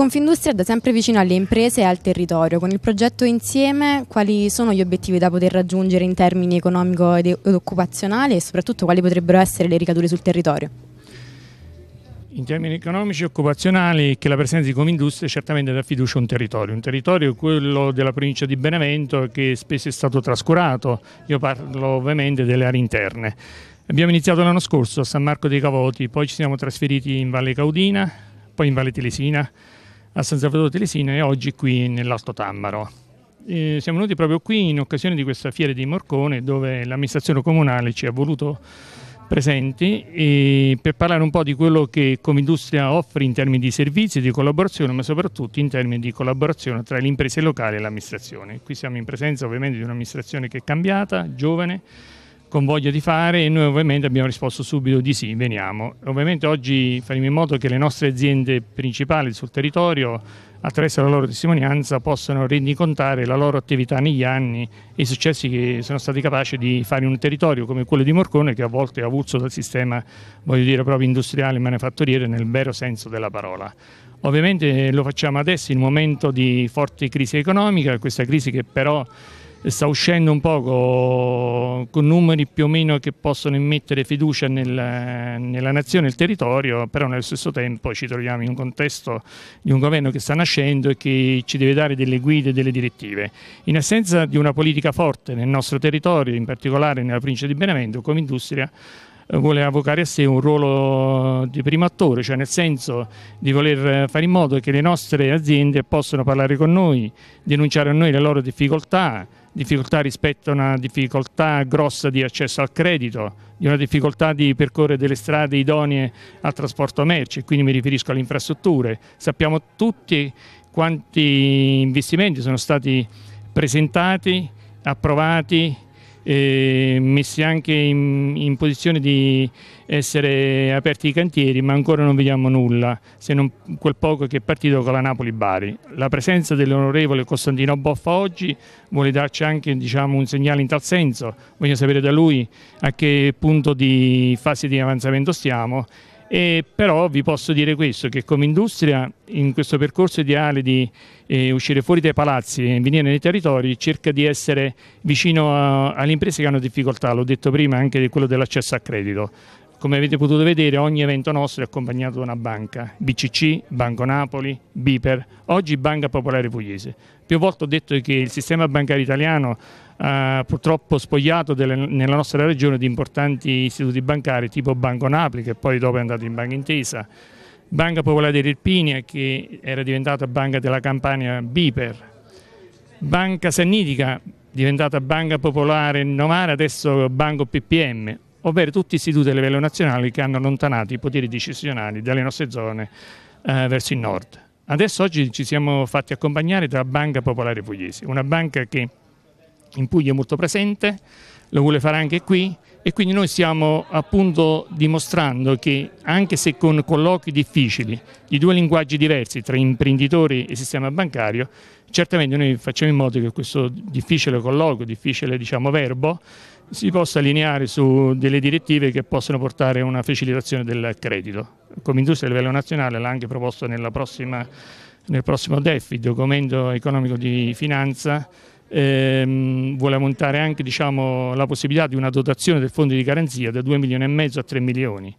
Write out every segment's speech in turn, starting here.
Confindustria è da sempre vicino alle imprese e al territorio. Con il progetto Insieme, quali sono gli obiettivi da poter raggiungere in termini economico ed, occupazionali e soprattutto quali potrebbero essere le ricadute sul territorio? In termini economici e occupazionali, che la presenza di Comindustria certamente dà fiducia a un territorio. Un territorio, quello della provincia di Benevento, che spesso è stato trascurato. Io parlo ovviamente delle aree interne. Abbiamo iniziato l'anno scorso a San Marco dei Cavoti, poi ci siamo trasferiti in Valle Caudina, poi in Valle Telesina, a San Salvatore Telesina e oggi qui nell'Alto Tammaro. Eh, siamo venuti proprio qui in occasione di questa fiera di Morcone dove l'amministrazione comunale ci ha voluto presenti per parlare un po' di quello che Comindustria offre in termini di servizi, di collaborazione, ma soprattutto in termini di collaborazione tra le imprese locali e l'amministrazione. Qui siamo in presenza ovviamente di un'amministrazione che è cambiata, giovane, con voglia di fare e noi ovviamente abbiamo risposto subito di sì, veniamo. Ovviamente oggi faremo in modo che le nostre aziende principali sul territorio attraverso la loro testimonianza possano rendicontare la loro attività negli anni e i successi che sono stati capaci di fare in un territorio come quello di Morcone che a volte è avulso dal sistema, voglio dire, proprio industriale e manifatturiero nel vero senso della parola. Ovviamente lo facciamo adesso in un momento di forte crisi economica, questa crisi che però sta uscendo un poco con, numeri più o meno che possono immettere fiducia nel, nella nazione e il territorio, però nello stesso tempo ci troviamo in un contesto di un governo che sta nascendo e che ci deve dare delle guide e delle direttive. In assenza di una politica forte nel nostro territorio, in particolare nella provincia di Benevento, come industria, eh, vuole avvocare a sé un ruolo di primo attore, cioè nel senso di voler eh, fare in modo che le nostre aziende possano parlare con noi, denunciare a noi le loro difficoltà, difficoltà rispetto a una difficoltà grossa di accesso al credito, di una difficoltà di percorrere delle strade idonee al trasporto merci, quindi mi riferisco alle infrastrutture. Sappiamo tutti quanti investimenti sono stati presentati, approvati, eh, messi anche in, in, posizione di essere aperti i cantieri, ma ancora non vediamo nulla se non quel poco che è partito con la Napoli-Bari. La presenza dell'onorevole Costantino Boffa oggi vuole darci anche diciamo, un segnale in tal senso, voglio sapere da lui a che punto di fase di avanzamento stiamo e però vi posso dire questo, che come industria in questo percorso ideale di eh, uscire fuori dai palazzi e venire nei territori cerca di essere vicino a, alle imprese che hanno difficoltà, l'ho detto prima anche di quello dell'accesso al credito. Come avete potuto vedere ogni evento nostro è accompagnato da una banca, BCC, Banco Napoli, Biper, oggi Banca Popolare Pugliese. Più volte ho detto che il sistema bancario italiano ha purtroppo spogliato delle, nella nostra regione di importanti istituti bancari tipo Banco Napoli che poi dopo è andato in Banca Intesa, Banca Popolare di Irpinia che era diventata Banca della Campania Biper, Banca Sannitica diventata Banca Popolare Novara, adesso Banco PPM, ovvero tutti istituti a livello nazionale che hanno allontanato i poteri decisionali dalle nostre zone eh, verso il nord. Adesso oggi ci siamo fatti accompagnare dalla Banca Popolare Pugliese, una banca che in Puglia è molto presente, lo vuole fare anche qui e quindi noi stiamo appunto dimostrando che anche se con colloqui difficili di due linguaggi diversi tra imprenditori e sistema bancario, certamente noi facciamo in modo che questo difficile colloquio, difficile diciamo verbo, si possa allineare su delle direttive che possono portare a una facilitazione del credito. Come industria a livello nazionale l'ha anche proposto prossima, nel prossimo DEF, il documento economico di finanza, ehm, vuole montare anche diciamo, la possibilità di una dotazione del fondo di garanzia da 2 milioni e mezzo a 3 milioni.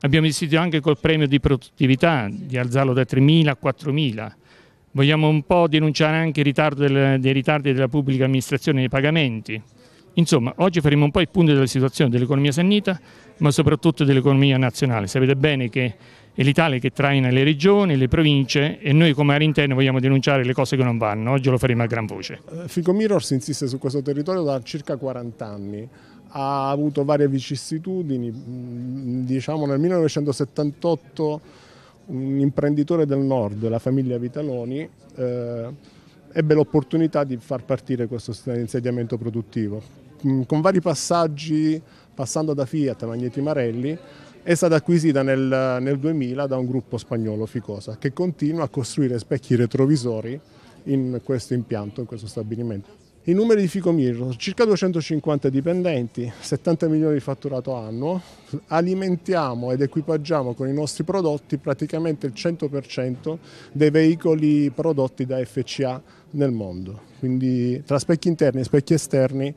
Abbiamo insistito anche col premio di produttività, di alzarlo da 3.000 a 4.000. Vogliamo un po' denunciare anche del, dei ritardi della pubblica amministrazione nei pagamenti, Insomma, oggi faremo un po' il punto della situazione dell'economia sannita, ma soprattutto dell'economia nazionale. Sapete bene che è l'Italia che traina le regioni, le province e noi come area interna vogliamo denunciare le cose che non vanno. Oggi lo faremo a gran voce. Eh, Fico Mirrors insiste su questo territorio da circa 40 anni ha avuto varie vicissitudini. Mm, diciamo nel 1978 un imprenditore del nord, la famiglia Vitaloni, eh, ebbe l'opportunità di far partire questo insediamento produttivo. Mm, con vari passaggi, passando da Fiat a Magneti Marelli, è stata acquisita nel, nel 2000 da un gruppo spagnolo, Ficosa, che continua a costruire specchi retrovisori in questo impianto, in questo stabilimento. I numeri di Ficomirro, circa 250 dipendenti, 70 milioni di fatturato annuo, alimentiamo ed equipaggiamo con i nostri prodotti praticamente il 100% dei veicoli prodotti da FCA nel mondo. Quindi tra specchi interni e specchi esterni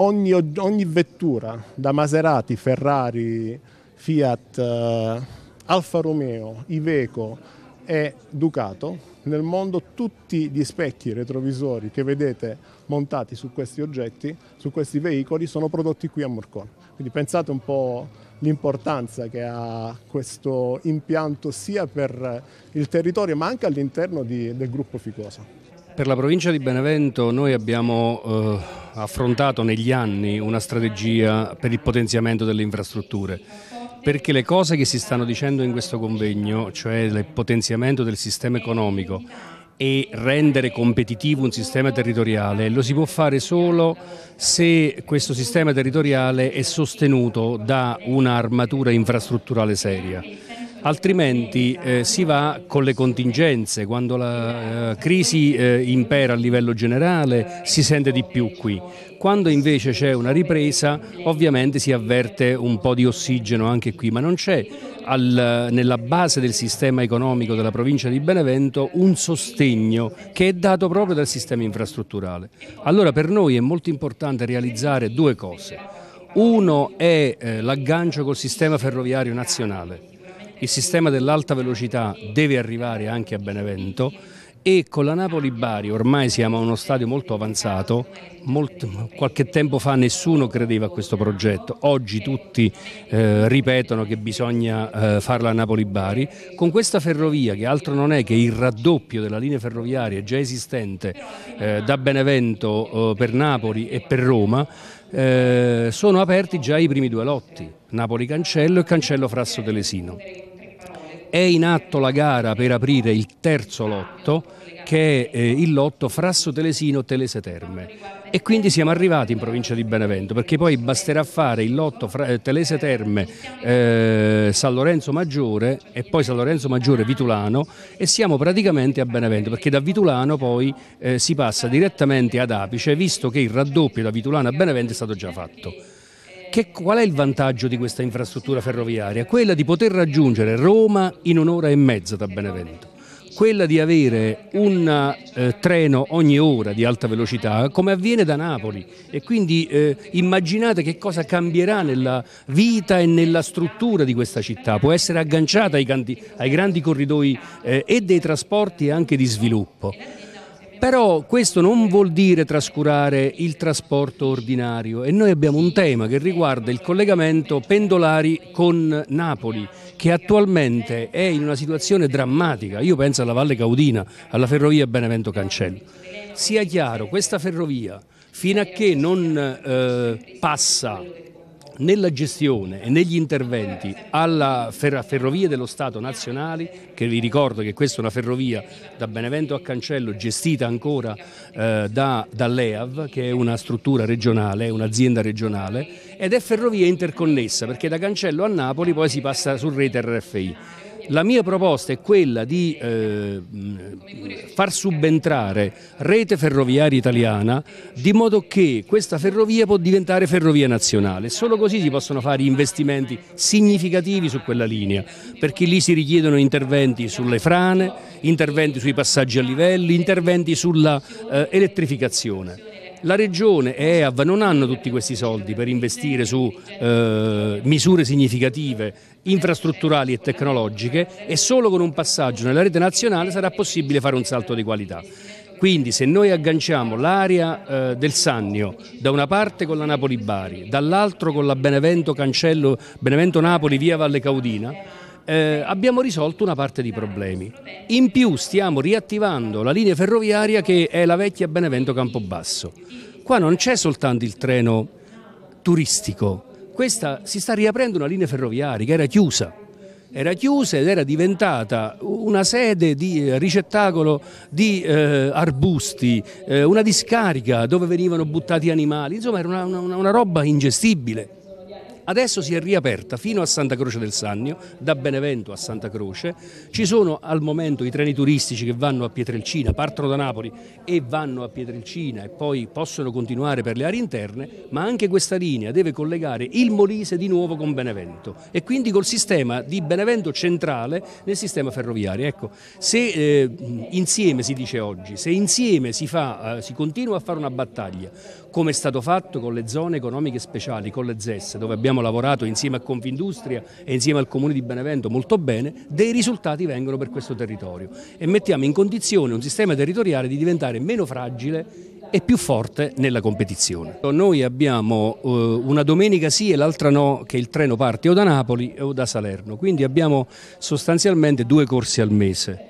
ogni, ogni vettura, da Maserati, Ferrari, Fiat, eh, Alfa Romeo, Iveco e Ducato, nel mondo tutti gli specchi retrovisori che vedete montati su questi oggetti, su questi veicoli, sono prodotti qui a Morcone. Quindi pensate un po' l'importanza che ha questo impianto sia per il territorio ma anche all'interno di, del gruppo Ficosa. Per la provincia di Benevento noi abbiamo eh, affrontato negli anni una strategia per il potenziamento delle infrastrutture perché le cose che si stanno dicendo in questo convegno, cioè il potenziamento del sistema economico e rendere competitivo un sistema territoriale, lo si può fare solo se questo sistema territoriale è sostenuto da un'armatura infrastrutturale seria altrimenti eh, si va con le contingenze, quando la eh, crisi eh, impera a livello generale si sente di più qui. Quando invece c'è una ripresa ovviamente si avverte un po' di ossigeno anche qui, ma non c'è al, nella base del sistema economico della provincia di Benevento un sostegno che è dato proprio dal sistema infrastrutturale. Allora per noi è molto importante realizzare due cose. Uno è eh, l'aggancio col sistema ferroviario nazionale il sistema dell'alta velocità deve arrivare anche a Benevento e con la Napoli-Bari ormai siamo a uno stadio molto avanzato, molto, qualche tempo fa nessuno credeva a questo progetto, oggi tutti eh, ripetono che bisogna eh, farla a Napoli-Bari, con questa ferrovia che altro non è che il raddoppio della linea ferroviaria già esistente eh, da Benevento eh, per Napoli e per Roma, eh, sono aperti già i primi due lotti, Napoli Cancello e Cancello Frasso Telesino. È in atto la gara per aprire il terzo lotto che è eh, il lotto Frasso Telesino Telese Terme e quindi siamo arrivati in provincia di Benevento, perché poi basterà fare il lotto fra, eh, Telese Terme, eh, San Lorenzo Maggiore e poi San Lorenzo Maggiore Vitulano e siamo praticamente a Benevento, perché da Vitulano poi eh, si passa direttamente ad Apice, visto che il raddoppio da Vitulano a Benevento è stato già fatto. Che, qual è il vantaggio di questa infrastruttura ferroviaria? Quella di poter raggiungere Roma in un'ora e mezza da Benevento quella di avere un eh, treno ogni ora di alta velocità come avviene da Napoli e quindi eh, immaginate che cosa cambierà nella vita e nella struttura di questa città, può essere agganciata ai, grandi, ai grandi corridoi eh, e dei trasporti e anche di sviluppo. Però questo non vuol dire trascurare il trasporto ordinario e noi abbiamo un tema che riguarda il collegamento pendolari con Napoli che attualmente è in una situazione drammatica. Io penso alla Valle Caudina, alla ferrovia Benevento Cancello. Sia chiaro, questa ferrovia fino a che non eh, passa nella gestione e negli interventi alla Ferrovie dello Stato nazionali, che vi ricordo che questa è una ferrovia da Benevento a Cancello gestita ancora eh, da, dall'EAV, che è una struttura regionale, è un'azienda regionale, ed è ferrovia interconnessa perché da Cancello a Napoli poi si passa su rete RFI. La mia proposta è quella di eh, far subentrare rete ferroviaria italiana di modo che questa ferrovia può diventare ferrovia nazionale. Solo così si possono fare investimenti significativi su quella linea, perché lì si richiedono interventi sulle frane, interventi sui passaggi a livelli, interventi sulla eh, elettrificazione. La Regione e EAV non hanno tutti questi soldi per investire su eh, misure significative, infrastrutturali e tecnologiche e solo con un passaggio nella rete nazionale sarà possibile fare un salto di qualità. Quindi se noi agganciamo l'area eh, del Sannio da una parte con la Napoli-Bari, dall'altro con la Benevento-Cancello, Benevento-Napoli via Valle Caudina, eh, abbiamo risolto una parte dei problemi. In più stiamo riattivando la linea ferroviaria che è la vecchia Benevento Campobasso. Qua non c'è soltanto il treno turistico, questa si sta riaprendo una linea ferroviaria che era chiusa. Era chiusa ed era diventata una sede di eh, ricettacolo di eh, arbusti, eh, una discarica dove venivano buttati animali, insomma era una, una, una roba ingestibile. Adesso si è riaperta fino a Santa Croce del Sannio, da Benevento a Santa Croce. Ci sono al momento i treni turistici che vanno a Pietrelcina, partono da Napoli e vanno a Pietrelcina e poi possono continuare per le aree interne, ma anche questa linea deve collegare il Molise di nuovo con Benevento e quindi col sistema di Benevento centrale nel sistema ferroviario. Ecco, se eh, insieme si dice oggi, se insieme si, fa, eh, si continua a fare una battaglia come è stato fatto con le zone economiche speciali, con le ZES, dove abbiamo lavorato insieme a Confindustria e insieme al Comune di Benevento molto bene, dei risultati vengono per questo territorio e mettiamo in condizione un sistema territoriale di diventare meno fragile e più forte nella competizione. Noi abbiamo eh, una domenica sì e l'altra no che il treno parte o da Napoli o da Salerno, quindi abbiamo sostanzialmente due corsi al mese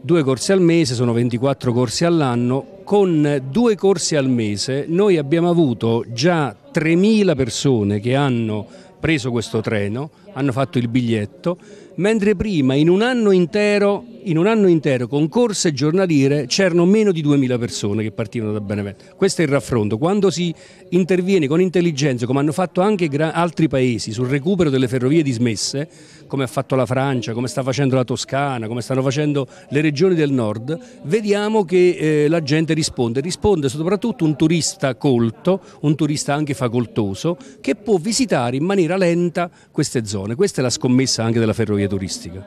due corsi al mese, sono 24 corsi all'anno, con due corsi al mese noi abbiamo avuto già 3.000 persone che hanno preso questo treno, hanno fatto il biglietto, mentre prima in un anno intero, in un anno intero con corse giornaliere c'erano meno di 2000 persone che partivano da Benevento. Questo è il raffronto. Quando si interviene con intelligenza, come hanno fatto anche altri paesi, sul recupero delle ferrovie dismesse, come ha fatto la Francia, come sta facendo la Toscana, come stanno facendo le regioni del nord, vediamo che eh, la gente risponde. Risponde soprattutto un turista colto, un turista anche facoltoso, che può visitare in maniera lenta queste zone zone. Questa è la scommessa anche della ferrovia turistica.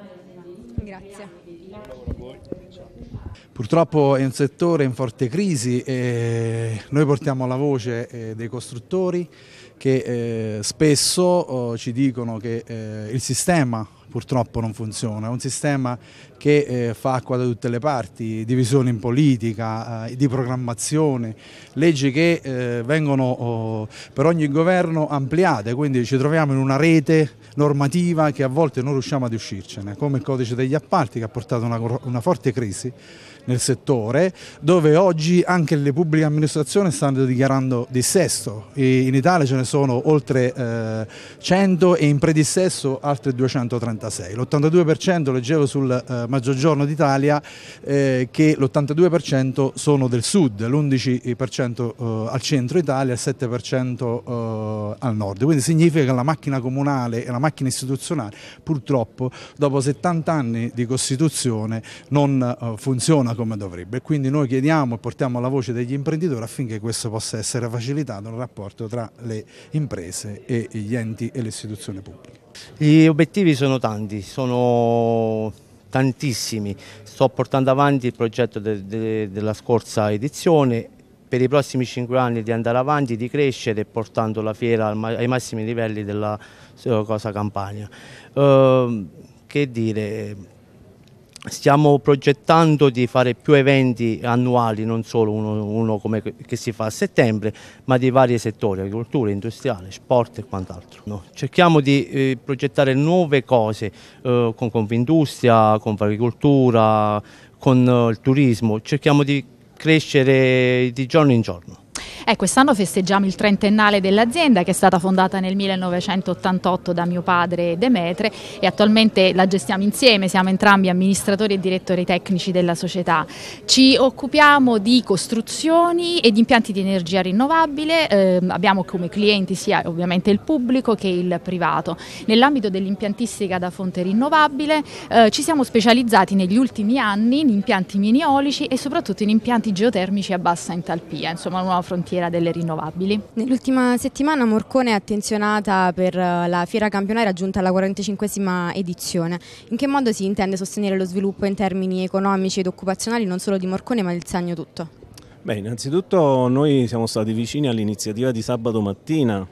Grazie. Purtroppo è un settore in forte crisi e noi portiamo la voce eh, dei costruttori, che eh, spesso eh, ci dicono che eh, il sistema purtroppo non funziona, è un sistema che eh, fa acqua da tutte le parti, divisione in politica, eh, di programmazione, leggi che eh, vengono oh, per ogni governo ampliate, quindi ci troviamo in una rete normativa che a volte non riusciamo ad uscircene, come il codice degli appalti che ha portato una, una forte crisi nel settore, dove oggi anche le pubbliche amministrazioni stanno dichiarando dissesto. in Italia ce ne sono oltre eh, 100 e in predissesto altre 236. L'82% leggevo sul eh, Maggiorgiorno d'Italia eh, che l'82% sono del sud, l'11% eh, al centro Italia e il 7% eh, al nord. Quindi significa che la macchina comunale e la macchina istituzionale purtroppo dopo 70 anni di Costituzione non eh, funziona come dovrebbe. Quindi noi chiediamo e portiamo la voce degli imprenditori affinché questo possa essere facilitato nel rapporto tra le imprese e gli enti e le istituzioni pubbliche. Gli obiettivi sono tanti, sono tantissimi. Sto portando avanti il progetto de, de, della scorsa edizione per i prossimi cinque anni di andare avanti, di crescere portando la fiera ai massimi livelli della eh, cosa campagna. Eh, che dire, Stiamo progettando di fare più eventi annuali, non solo uno, uno come che si fa a settembre, ma di vari settori, agricoltura, industriale, sport e quant'altro. No? Cerchiamo di eh, progettare nuove cose eh, con Confindustria, con agricoltura, con eh, il turismo, cerchiamo di crescere di giorno in giorno. Eh, quest'anno festeggiamo il trentennale dell'azienda che è stata fondata nel 1988 da mio padre Demetre e attualmente la gestiamo insieme, siamo entrambi amministratori e direttori tecnici della società. Ci occupiamo di costruzioni e di impianti di energia rinnovabile, eh, abbiamo come clienti sia ovviamente il pubblico che il privato. Nell'ambito dell'impiantistica da fonte rinnovabile eh, ci siamo specializzati negli ultimi anni in impianti mini eolici e soprattutto in impianti geotermici a bassa entalpia, insomma una nuova frontiera frontiera delle rinnovabili. Nell'ultima settimana Morcone è attenzionata per eh, la fiera campionaria giunta alla 45esima edizione. In che modo si intende sostenere lo sviluppo in termini economici ed occupazionali non solo di Morcone ma del Sagno tutto? Beh, innanzitutto noi siamo stati vicini all'iniziativa di sabato mattina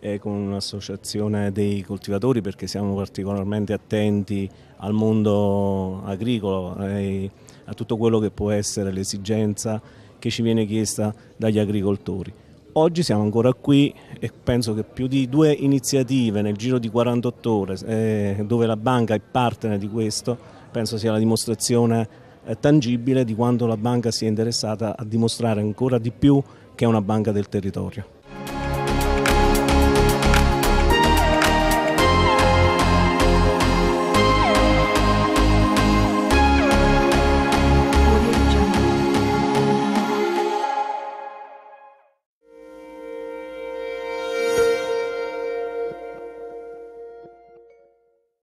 eh, con un'associazione dei coltivatori perché siamo particolarmente attenti al mondo agricolo eh, e a tutto quello che può essere l'esigenza che ci viene chiesta dagli agricoltori. Oggi siamo ancora qui e penso che più di due iniziative nel giro di 48 ore, eh, dove la banca è partner di questo, penso sia la dimostrazione eh, tangibile di quanto la banca sia interessata a dimostrare ancora di più che è una banca del territorio.